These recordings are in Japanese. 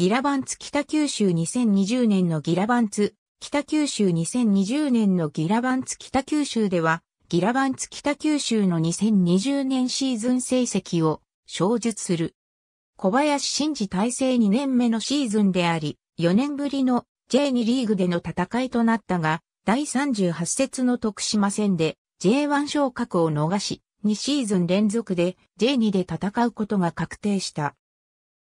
ギラバンツ北九州2020年のギラバンツ北九州2020年のギラバンツ北九州では、ギラバンツ北九州の2020年シーズン成績を小述する。小林真治体制2年目のシーズンであり、4年ぶりの J2 リーグでの戦いとなったが、第38節の徳島戦で J1 昇格を逃し、2シーズン連続で J2 で戦うことが確定した。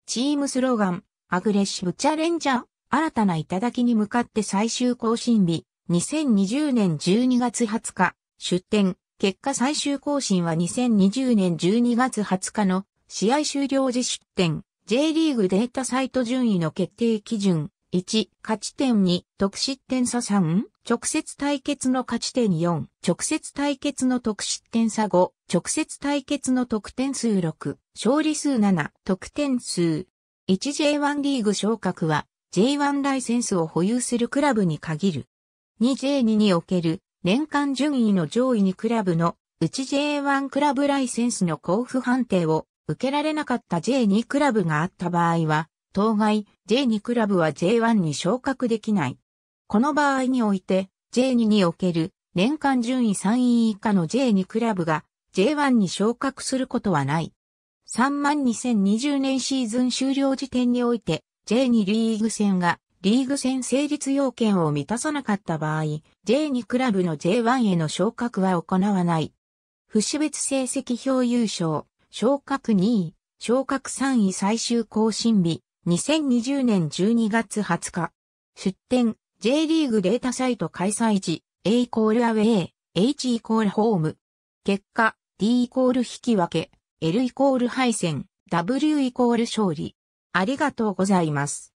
チームスローガン、アグレッシブチャレンジャー、新たな頂に向かって最終更新日、2020年12月20日、出展、結果最終更新は2020年12月20日の試合終了時出展、J リーグデータサイト順位の決定基準、1、勝ち点2、得失点差3、直接対決の勝ち点4、直接対決の得失点差5、直接対決の得点数6、勝利数7、得点数、1J1 リーグ昇格は J1 ライセンスを保有するクラブに限る。2J2 における年間順位の上位にクラブのうち J1 クラブライセンスの交付判定を受けられなかった J2 クラブがあった場合は、当該 J2 クラブは J1 に昇格できない。この場合において J2 における年間順位3位以下の J2 クラブが J1 に昇格することはない。3万2020年シーズン終了時点において、J2 リーグ戦がリーグ戦成立要件を満たさなかった場合、J2 クラブの J1 への昇格は行わない。不死別成績表優勝、昇格2位、昇格3位最終更新日、2020年12月20日。出展、J リーグデータサイト開催時、A イコールアウェイ、H イコールホーム。結果、D イコール引き分け、L イコール敗戦、W イコール勝利。ありがとうございます。